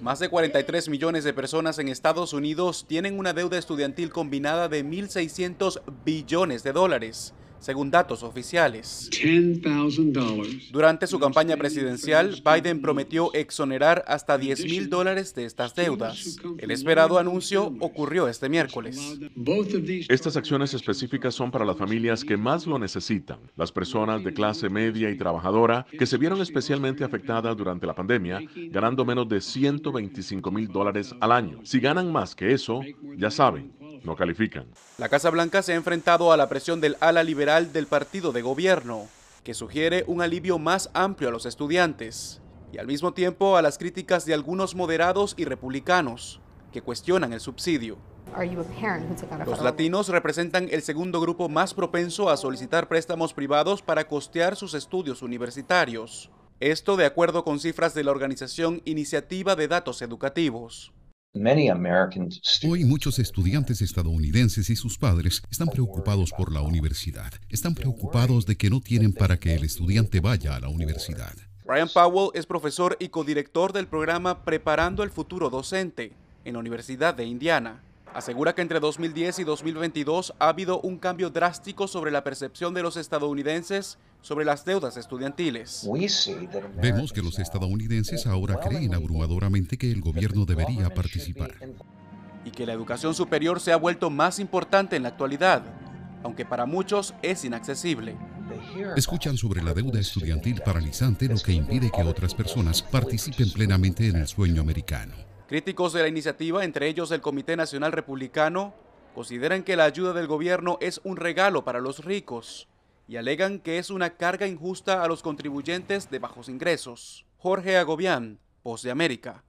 Más de 43 millones de personas en Estados Unidos tienen una deuda estudiantil combinada de 1.600 billones de dólares según datos oficiales. Durante su campaña presidencial, Biden prometió exonerar hasta 10 mil dólares de estas deudas. El esperado anuncio ocurrió este miércoles. Estas acciones específicas son para las familias que más lo necesitan, las personas de clase media y trabajadora que se vieron especialmente afectadas durante la pandemia, ganando menos de 125 mil dólares al año. Si ganan más que eso, ya saben, califican. La Casa Blanca se ha enfrentado a la presión del ala liberal del partido de gobierno, que sugiere un alivio más amplio a los estudiantes, y al mismo tiempo a las críticas de algunos moderados y republicanos, que cuestionan el subsidio. Los latinos representan el segundo grupo más propenso a solicitar préstamos privados para costear sus estudios universitarios. Esto de acuerdo con cifras de la organización Iniciativa de Datos Educativos. Hoy muchos estudiantes estadounidenses y sus padres están preocupados por la universidad. Están preocupados de que no tienen para que el estudiante vaya a la universidad. Ryan Powell es profesor y codirector del programa Preparando el Futuro Docente en la Universidad de Indiana asegura que entre 2010 y 2022 ha habido un cambio drástico sobre la percepción de los estadounidenses sobre las deudas estudiantiles. Vemos que los estadounidenses ahora creen abrumadoramente que el gobierno debería participar. Y que la educación superior se ha vuelto más importante en la actualidad, aunque para muchos es inaccesible. Escuchan sobre la deuda estudiantil paralizante lo que impide que otras personas participen plenamente en el sueño americano. Críticos de la iniciativa, entre ellos el Comité Nacional Republicano, consideran que la ayuda del gobierno es un regalo para los ricos y alegan que es una carga injusta a los contribuyentes de bajos ingresos. Jorge Agobián, Voz de América.